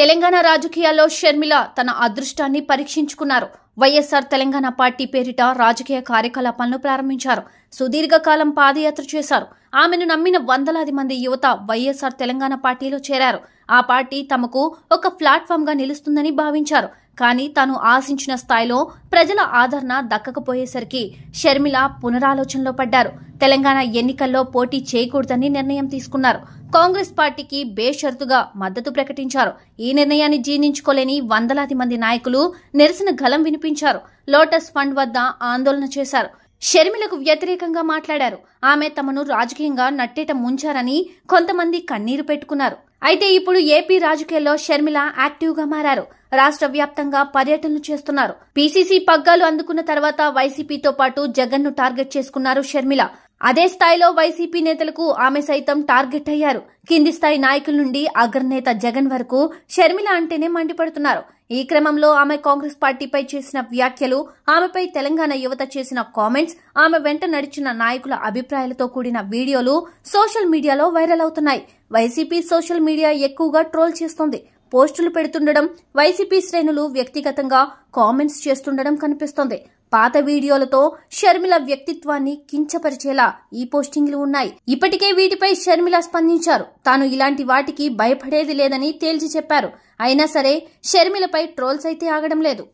తెలంగాణ రాజకీయాల్లో షర్మిల తన అదృష్టాన్ని పరీక్షించుకున్నారు వైఎస్ఆర్ తెలంగాణ పార్టీ పేరిట రాజకీయ కార్యకలాపాలను ప్రారంభించారు సుదీర్ఘకాలం పాదయాత్ర చేశారు ఆమెను నమ్మిన వందలాది మంది యువత వైఎస్ఆర్ తెలంగాణ పార్టీలో చేరారు ఆ పార్టీ తమకు ఒక ప్లాట్ఫామ్గా నిలుస్తుందని భావించారు కానీ తాను ఆశించిన స్థాయిలో ప్రజల ఆదరణ దక్కకపోయేసరికి షర్మిల పునరాలోచనలో పడ్డారు తెలంగాణ ఎన్నికల్లో పోటీ చేయకూడదని నిర్ణయం తీసుకున్నారు కాంగ్రెస్ పార్టీకి బేషరతుగా మద్దతు ప్రకటించారు ఈ నిర్ణయాన్ని జీర్ణించుకోలేని వందలాది మంది నాయకులు నిరసన గలం వినిపించారు లోటస్ ఫండ్ వద్ద ఆందోళన చేశారు షర్మిలకు వ్యతిరేకంగా మాట్లాడారు ఆమె తమను రాజకీయంగా నట్టేట ముంచారని కొంతమంది కన్నీరు పెట్టుకున్నారు అయితే ఇప్పుడు ఏపీ రాజకీయాల్లో షర్మిల యాక్టివ్గా మారారు రాష్ట్ర వ్యాప్తంగా పర్యటనలు చేస్తున్నారు పీసీసీ పగ్గాలు అందుకున్న తర్వాత వైసీపీతో పాటు జగన్ను టార్గెట్ చేసుకున్నారు షర్మిల అదే స్థాయిలో వైసీపీ నేతలకు ఆమె సైతం టార్గెట్ అయ్యారు కింది స్థాయి నాయకుల నుండి అగ్రనేత జగన్ వరకు షర్మిల అంటేనే మండిపడుతున్నారు ఈ క్రమంలో ఆమె కాంగ్రెస్ పార్టీపై చేసిన వ్యాఖ్యలు ఆమెపై తెలంగాణ యువత చేసిన కామెంట్స్ ఆమె వెంట నడిచిన నాయకుల అభిప్రాయాలతో కూడిన వీడియోలు సోషల్ మీడియాలో వైరల్ అవుతున్నాయి వైసీపీ సోషల్ మీడియా ఎక్కువగా ట్రోల్ చేస్తోంది పోస్టులు పెడుతుండడం వైసీపీ శ్రేణులు వ్యక్తిగతంగా కామెంట్స్ చేస్తుండడం కనిపిస్తోంది పాత వీడియోలతో షర్మిల వ్యక్తిత్వాన్ని కించపరిచేలా ఈ పోస్టింగ్లు ఉన్నాయి ఇప్పటికే వీటిపై షర్మిల స్పందించారు తాను ఇలాంటి వాటికి భయపడేది లేదని తేల్చి చెప్పారు అయినా సరే షర్మిలపై ట్రోల్స్ అయితే ఆగడం లేదు